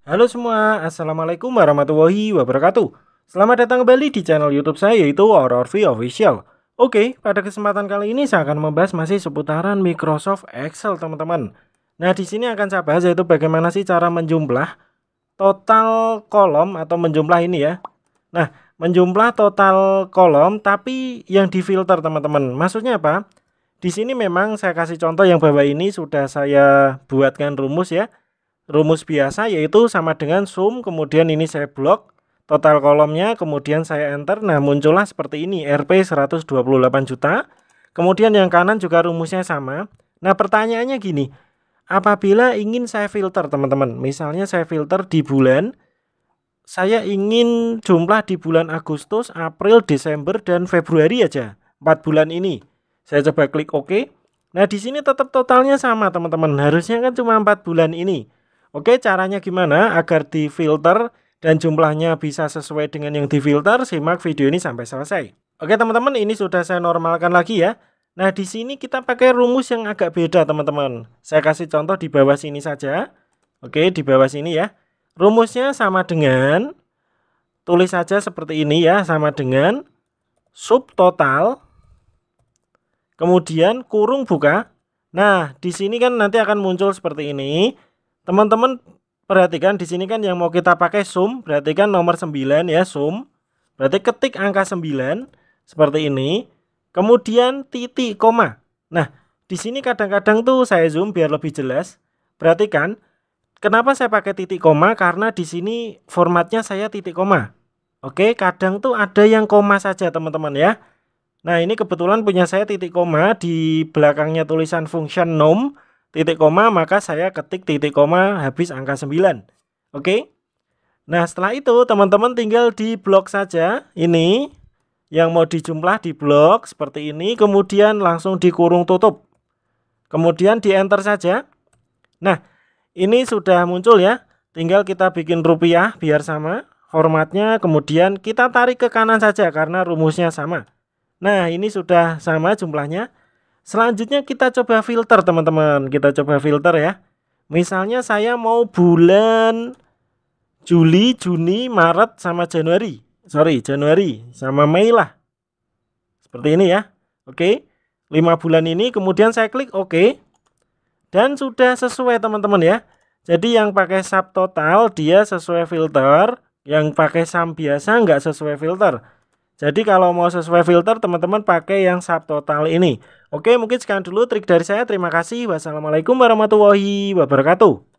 Halo semua, Assalamualaikum warahmatullahi wabarakatuh Selamat datang kembali di channel youtube saya yaitu Horror V Official Oke, pada kesempatan kali ini saya akan membahas masih seputaran Microsoft Excel teman-teman Nah di sini akan saya bahas yaitu bagaimana sih cara menjumlah total kolom atau menjumlah ini ya Nah menjumlah total kolom tapi yang di filter teman-teman Maksudnya apa? Di sini memang saya kasih contoh yang bawah ini sudah saya buatkan rumus ya rumus biasa yaitu sama dengan sum kemudian ini saya blok total kolomnya kemudian saya enter nah muncullah seperti ini RP 128 juta kemudian yang kanan juga rumusnya sama nah pertanyaannya gini apabila ingin saya filter teman-teman misalnya saya filter di bulan saya ingin jumlah di bulan Agustus, April, Desember, dan Februari aja 4 bulan ini saya coba klik OK nah di sini tetap totalnya sama teman-teman harusnya kan cuma 4 bulan ini Oke, caranya gimana agar filter dan jumlahnya bisa sesuai dengan yang filter Simak video ini sampai selesai. Oke, teman-teman, ini sudah saya normalkan lagi ya. Nah, di sini kita pakai rumus yang agak beda, teman-teman. Saya kasih contoh di bawah sini saja. Oke, di bawah sini ya. Rumusnya sama dengan tulis saja seperti ini ya, sama dengan subtotal kemudian kurung buka. Nah, di sini kan nanti akan muncul seperti ini. Teman-teman perhatikan di sini kan yang mau kita pakai sum, perhatikan nomor 9 ya, sum. Berarti ketik angka 9 seperti ini, kemudian titik koma. Nah, di sini kadang-kadang tuh saya zoom biar lebih jelas. Perhatikan, kenapa saya pakai titik koma? Karena di sini formatnya saya titik koma. Oke, kadang tuh ada yang koma saja teman-teman ya. Nah, ini kebetulan punya saya titik koma di belakangnya tulisan function nom titik koma maka saya ketik titik koma habis angka 9 oke nah setelah itu teman-teman tinggal di blok saja ini yang mau dijumlah di blok seperti ini kemudian langsung dikurung tutup kemudian di enter saja nah ini sudah muncul ya tinggal kita bikin rupiah biar sama formatnya kemudian kita tarik ke kanan saja karena rumusnya sama nah ini sudah sama jumlahnya Selanjutnya kita coba filter teman-teman. Kita coba filter ya. Misalnya saya mau bulan Juli, Juni, Maret sama Januari. Sorry, Januari sama Mei lah. Seperti ini ya. Oke. 5 bulan ini kemudian saya klik oke. Dan sudah sesuai teman-teman ya. Jadi yang pakai subtotal dia sesuai filter, yang pakai sum biasa nggak sesuai filter. Jadi kalau mau sesuai filter teman-teman pakai yang subtotal ini. Oke mungkin sekian dulu trik dari saya. Terima kasih. Wassalamualaikum warahmatullahi wabarakatuh.